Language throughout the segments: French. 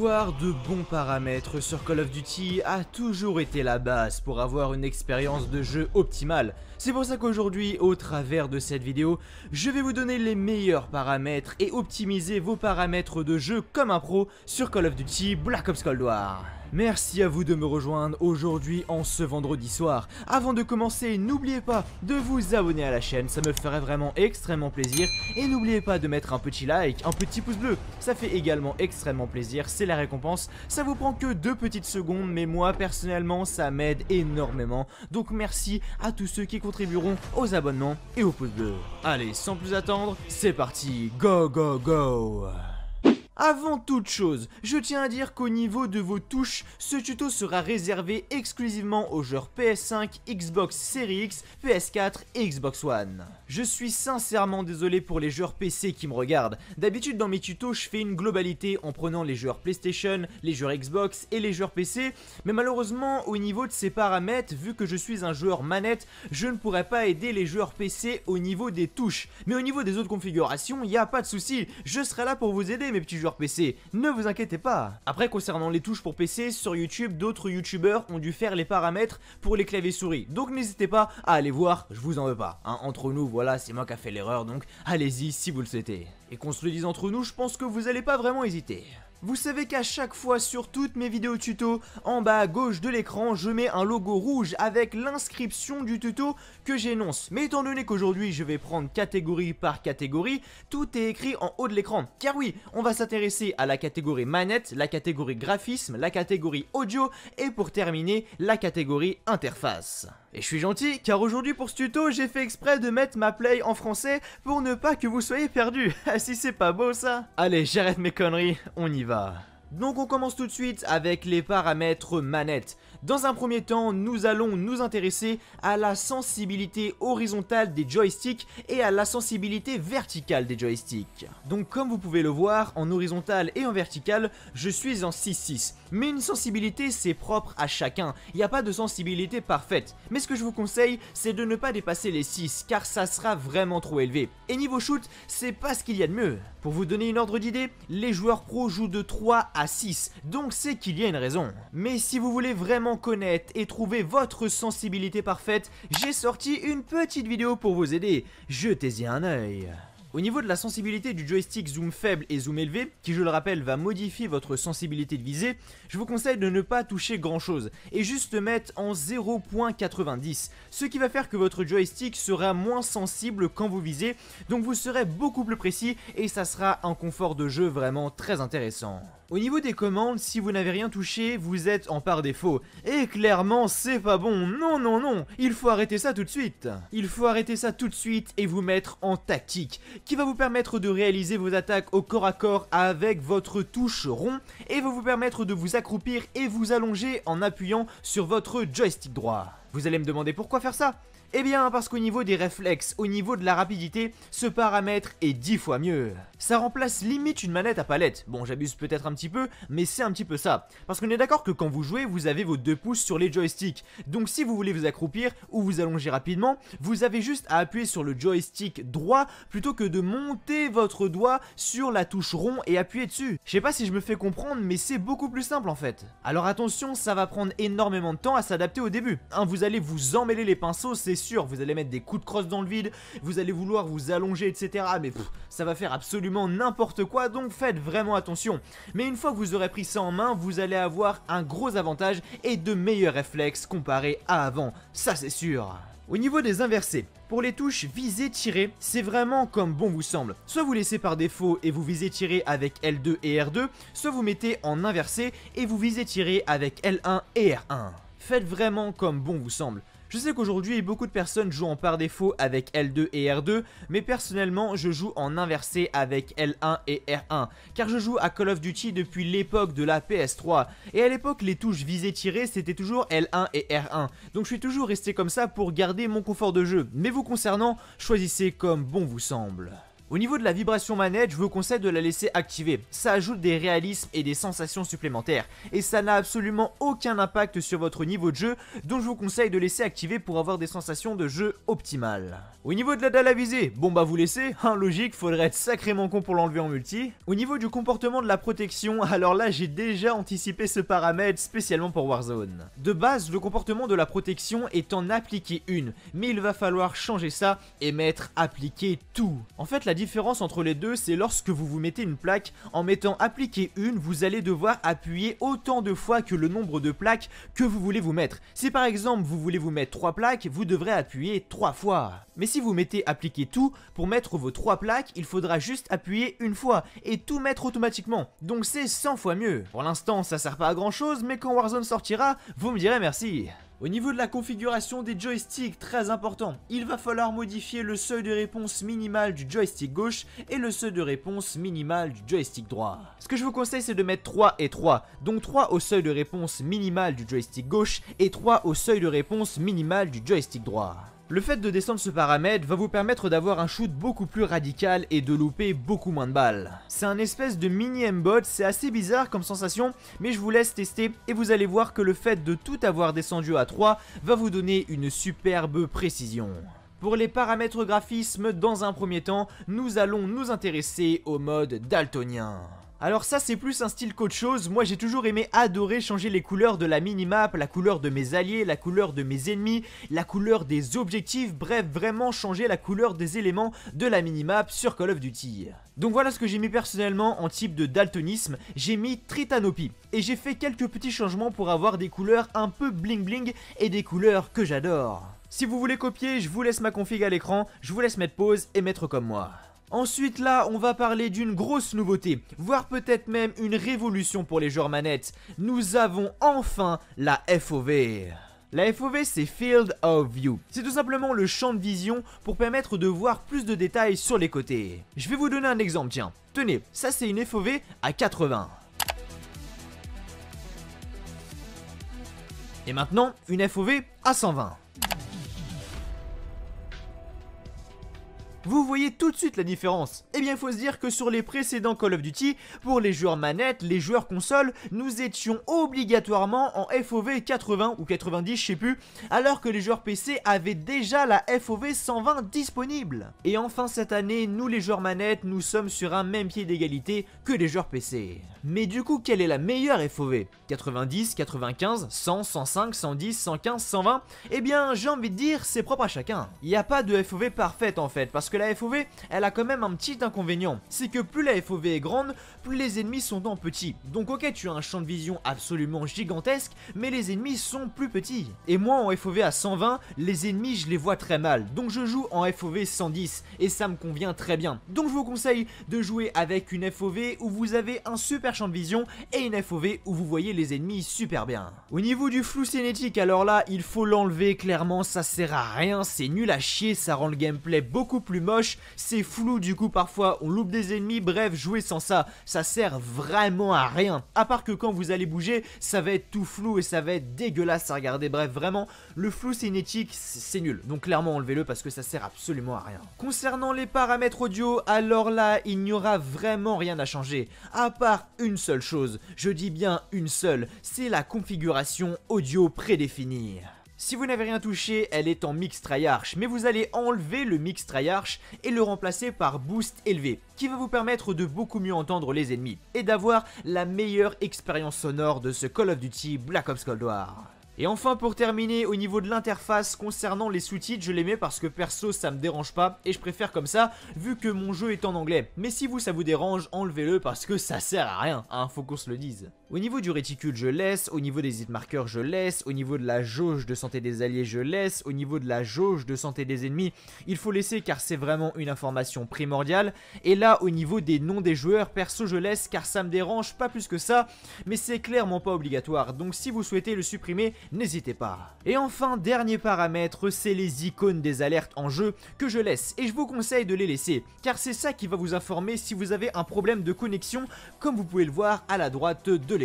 Avoir de bons paramètres sur Call of Duty a toujours été la base pour avoir une expérience de jeu optimale. C'est pour ça qu'aujourd'hui, au travers de cette vidéo, je vais vous donner les meilleurs paramètres et optimiser vos paramètres de jeu comme un pro sur Call of Duty Black Ops Cold War. Merci à vous de me rejoindre aujourd'hui en ce vendredi soir. Avant de commencer, n'oubliez pas de vous abonner à la chaîne, ça me ferait vraiment extrêmement plaisir. Et n'oubliez pas de mettre un petit like, un petit pouce bleu, ça fait également extrêmement plaisir, c'est la récompense. Ça vous prend que deux petites secondes, mais moi personnellement ça m'aide énormément. Donc merci à tous ceux qui contribueront aux abonnements et aux pouces bleus. Allez, sans plus attendre, c'est parti, go go go avant toute chose, je tiens à dire qu'au niveau de vos touches, ce tuto sera réservé exclusivement aux joueurs PS5, Xbox Series X, PS4 et Xbox One. Je suis sincèrement désolé pour les joueurs PC qui me regardent. D'habitude dans mes tutos, je fais une globalité en prenant les joueurs PlayStation, les joueurs Xbox et les joueurs PC, mais malheureusement au niveau de ces paramètres, vu que je suis un joueur manette, je ne pourrais pas aider les joueurs PC au niveau des touches. Mais au niveau des autres configurations, il n'y a pas de souci, je serai là pour vous aider mes petits joueurs PC, ne vous inquiétez pas Après, concernant les touches pour PC, sur YouTube, d'autres Youtubers ont dû faire les paramètres pour les claviers souris, donc n'hésitez pas à aller voir, je vous en veux pas. Hein. entre nous, voilà, c'est moi qui a fait l'erreur, donc allez-y si vous le souhaitez. Et qu'on se le dise entre nous, je pense que vous allez pas vraiment hésiter. Vous savez qu'à chaque fois sur toutes mes vidéos tuto, en bas à gauche de l'écran, je mets un logo rouge avec l'inscription du tuto que j'énonce. Mais étant donné qu'aujourd'hui je vais prendre catégorie par catégorie, tout est écrit en haut de l'écran. Car oui, on va s'intéresser à la catégorie manette, la catégorie graphisme, la catégorie audio et pour terminer, la catégorie interface. Et je suis gentil car aujourd'hui pour ce tuto j'ai fait exprès de mettre ma play en français pour ne pas que vous soyez perdus. Ah, si c'est pas beau ça Allez j'arrête mes conneries, on y va. Donc on commence tout de suite avec les paramètres manette. Dans un premier temps, nous allons nous intéresser à la sensibilité horizontale des joysticks et à la sensibilité verticale des joysticks. Donc comme vous pouvez le voir, en horizontal et en vertical, je suis en 6-6. Mais une sensibilité, c'est propre à chacun. Il n'y a pas de sensibilité parfaite. Mais ce que je vous conseille, c'est de ne pas dépasser les 6, car ça sera vraiment trop élevé. Et niveau shoot, c'est pas ce qu'il y a de mieux. Pour vous donner une ordre d'idée, les joueurs pro jouent de 3 à 6, donc c'est qu'il y a une raison. Mais si vous voulez vraiment connaître et trouver votre sensibilité parfaite, j'ai sorti une petite vidéo pour vous aider, jetez-y un oeil Au niveau de la sensibilité du joystick zoom faible et zoom élevé, qui je le rappelle va modifier votre sensibilité de visée, je vous conseille de ne pas toucher grand chose et juste mettre en 0.90, ce qui va faire que votre joystick sera moins sensible quand vous visez, donc vous serez beaucoup plus précis et ça sera un confort de jeu vraiment très intéressant. Au niveau des commandes, si vous n'avez rien touché, vous êtes en par défaut. Et clairement, c'est pas bon. Non, non, non. Il faut arrêter ça tout de suite. Il faut arrêter ça tout de suite et vous mettre en tactique, qui va vous permettre de réaliser vos attaques au corps à corps avec votre touche rond et va vous permettre de vous accroupir et vous allonger en appuyant sur votre joystick droit. Vous allez me demander pourquoi faire ça Eh bien parce qu'au niveau des réflexes, au niveau de la rapidité, ce paramètre est 10 fois mieux. Ça remplace limite une manette à palette, bon j'abuse peut-être un petit peu, mais c'est un petit peu ça. Parce qu'on est d'accord que quand vous jouez, vous avez vos deux pouces sur les joysticks, donc si vous voulez vous accroupir ou vous allonger rapidement, vous avez juste à appuyer sur le joystick droit plutôt que de monter votre doigt sur la touche rond et appuyer dessus. Je sais pas si je me fais comprendre, mais c'est beaucoup plus simple en fait. Alors attention, ça va prendre énormément de temps à s'adapter au début, hein, vous vous allez vous emmêler les pinceaux, c'est sûr, vous allez mettre des coups de crosse dans le vide, vous allez vouloir vous allonger, etc. Mais ça va faire absolument n'importe quoi, donc faites vraiment attention. Mais une fois que vous aurez pris ça en main, vous allez avoir un gros avantage et de meilleurs réflexes comparé à avant, ça c'est sûr. Au niveau des inversés, pour les touches viser tirer, c'est vraiment comme bon vous semble. Soit vous laissez par défaut et vous visez tirer avec L2 et R2, soit vous mettez en inversé et vous visez tirer avec L1 et R1 faites vraiment comme bon vous semble. Je sais qu'aujourd'hui beaucoup de personnes jouent en par défaut avec L2 et R2, mais personnellement je joue en inversé avec L1 et R1, car je joue à Call of Duty depuis l'époque de la PS3, et à l'époque les touches visées tirées c'était toujours L1 et R1, donc je suis toujours resté comme ça pour garder mon confort de jeu, mais vous concernant, choisissez comme bon vous semble. Au niveau de la vibration manette, je vous conseille de la laisser activer. Ça ajoute des réalismes et des sensations supplémentaires. Et ça n'a absolument aucun impact sur votre niveau de jeu, donc je vous conseille de laisser activer pour avoir des sensations de jeu optimales. Au niveau de la dalle à viser, bon bah vous laissez, hein, logique, faudrait être sacrément con pour l'enlever en multi. Au niveau du comportement de la protection, alors là j'ai déjà anticipé ce paramètre spécialement pour Warzone. De base, le comportement de la protection est en appliquer une, mais il va falloir changer ça et mettre appliquer tout. En fait, la la différence entre les deux, c'est lorsque vous vous mettez une plaque, en mettant appliquer une, vous allez devoir appuyer autant de fois que le nombre de plaques que vous voulez vous mettre. Si par exemple vous voulez vous mettre 3 plaques, vous devrez appuyer 3 fois. Mais si vous mettez appliquer tout, pour mettre vos 3 plaques, il faudra juste appuyer une fois et tout mettre automatiquement. Donc c'est 100 fois mieux. Pour l'instant, ça sert pas à grand chose, mais quand Warzone sortira, vous me direz merci. Au niveau de la configuration des joysticks, très important, il va falloir modifier le seuil de réponse minimal du joystick gauche et le seuil de réponse minimal du joystick droit. Ce que je vous conseille c'est de mettre 3 et 3, donc 3 au seuil de réponse minimal du joystick gauche et 3 au seuil de réponse minimal du joystick droit. Le fait de descendre ce paramètre va vous permettre d'avoir un shoot beaucoup plus radical et de louper beaucoup moins de balles. C'est un espèce de mini Mbot, c'est assez bizarre comme sensation, mais je vous laisse tester et vous allez voir que le fait de tout avoir descendu à 3 va vous donner une superbe précision. Pour les paramètres graphismes, dans un premier temps, nous allons nous intéresser au mode daltonien. Alors ça c'est plus un style qu'autre chose, moi j'ai toujours aimé adorer changer les couleurs de la minimap, la couleur de mes alliés, la couleur de mes ennemis, la couleur des objectifs, bref vraiment changer la couleur des éléments de la minimap sur Call of Duty. Donc voilà ce que j'ai mis personnellement en type de daltonisme, j'ai mis Tritanopie et j'ai fait quelques petits changements pour avoir des couleurs un peu bling bling et des couleurs que j'adore. Si vous voulez copier, je vous laisse ma config à l'écran, je vous laisse mettre pause et mettre comme moi. Ensuite là, on va parler d'une grosse nouveauté, voire peut-être même une révolution pour les joueurs manettes. Nous avons enfin la FOV. La FOV c'est Field of View. C'est tout simplement le champ de vision pour permettre de voir plus de détails sur les côtés. Je vais vous donner un exemple, tiens. Tenez, ça c'est une FOV à 80. Et maintenant, une FOV à 120. vous voyez tout de suite la différence. Et eh bien il faut se dire que sur les précédents Call of Duty, pour les joueurs manettes, les joueurs consoles, nous étions obligatoirement en FOV 80 ou 90 je sais plus, alors que les joueurs PC avaient déjà la FOV 120 disponible. Et enfin cette année, nous les joueurs manettes, nous sommes sur un même pied d'égalité que les joueurs PC. Mais du coup, quelle est la meilleure FOV 90, 95, 100, 105, 110, 115, 120 Eh bien, j'ai envie de dire, c'est propre à chacun. Il n'y a pas de FOV parfaite en fait, parce que la FOV, elle a quand même un petit inconvénient. C'est que plus la FOV est grande, plus les ennemis sont en petit. Donc ok, tu as un champ de vision absolument gigantesque, mais les ennemis sont plus petits. Et moi, en FOV à 120, les ennemis, je les vois très mal. Donc je joue en FOV 110, et ça me convient très bien. Donc je vous conseille de jouer avec une FOV où vous avez un super champ de vision, et une FOV où vous voyez les ennemis super bien. Au niveau du flou cinétique, alors là, il faut l'enlever, clairement, ça sert à rien, c'est nul à chier, ça rend le gameplay beaucoup plus moche, c'est flou du coup parfois, on loupe des ennemis, bref, jouer sans ça, ça sert vraiment à rien. À part que quand vous allez bouger, ça va être tout flou et ça va être dégueulasse à regarder, bref, vraiment, le flou cinétique, c'est nul. Donc clairement, enlevez-le parce que ça sert absolument à rien. Concernant les paramètres audio, alors là, il n'y aura vraiment rien à changer, à part une seule chose, je dis bien une seule, c'est la configuration audio prédéfinie. Si vous n'avez rien touché, elle est en mix tryarch, mais vous allez enlever le mix tryarch et le remplacer par boost élevé, qui va vous permettre de beaucoup mieux entendre les ennemis et d'avoir la meilleure expérience sonore de ce Call of Duty Black Ops Cold War. Et enfin pour terminer au niveau de l'interface concernant les sous-titres je les mets parce que perso ça me dérange pas et je préfère comme ça vu que mon jeu est en anglais mais si vous ça vous dérange enlevez-le parce que ça sert à rien hein faut qu'on se le dise. Au niveau du réticule, je laisse. Au niveau des hit je laisse. Au niveau de la jauge de santé des alliés, je laisse. Au niveau de la jauge de santé des ennemis, il faut laisser car c'est vraiment une information primordiale. Et là, au niveau des noms des joueurs, perso, je laisse car ça me dérange pas plus que ça. Mais c'est clairement pas obligatoire. Donc si vous souhaitez le supprimer, n'hésitez pas. Et enfin, dernier paramètre, c'est les icônes des alertes en jeu que je laisse. Et je vous conseille de les laisser car c'est ça qui va vous informer si vous avez un problème de connexion comme vous pouvez le voir à la droite de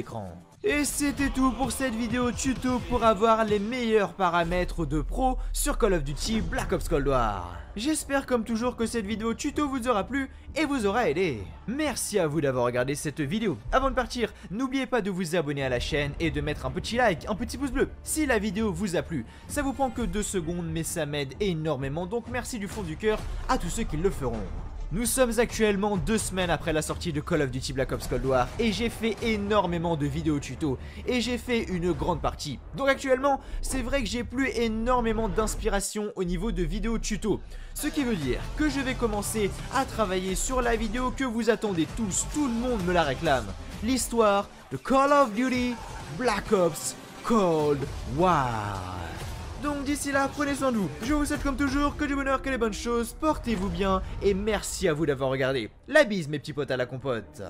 et c'était tout pour cette vidéo tuto pour avoir les meilleurs paramètres de pro sur Call of Duty Black Ops Cold War. J'espère comme toujours que cette vidéo tuto vous aura plu et vous aura aidé. Merci à vous d'avoir regardé cette vidéo. Avant de partir, n'oubliez pas de vous abonner à la chaîne et de mettre un petit like, un petit pouce bleu si la vidéo vous a plu. Ça vous prend que deux secondes mais ça m'aide énormément donc merci du fond du cœur à tous ceux qui le feront. Nous sommes actuellement deux semaines après la sortie de Call of Duty Black Ops Cold War et j'ai fait énormément de vidéos tuto et j'ai fait une grande partie. Donc actuellement, c'est vrai que j'ai plus énormément d'inspiration au niveau de vidéos tuto. Ce qui veut dire que je vais commencer à travailler sur la vidéo que vous attendez tous, tout le monde me la réclame. L'histoire de Call of Duty Black Ops Cold War. Donc d'ici là, prenez soin de vous. Je vous souhaite comme toujours que du bonheur, que les bonnes choses, portez-vous bien et merci à vous d'avoir regardé. La bise mes petits potes à la compote.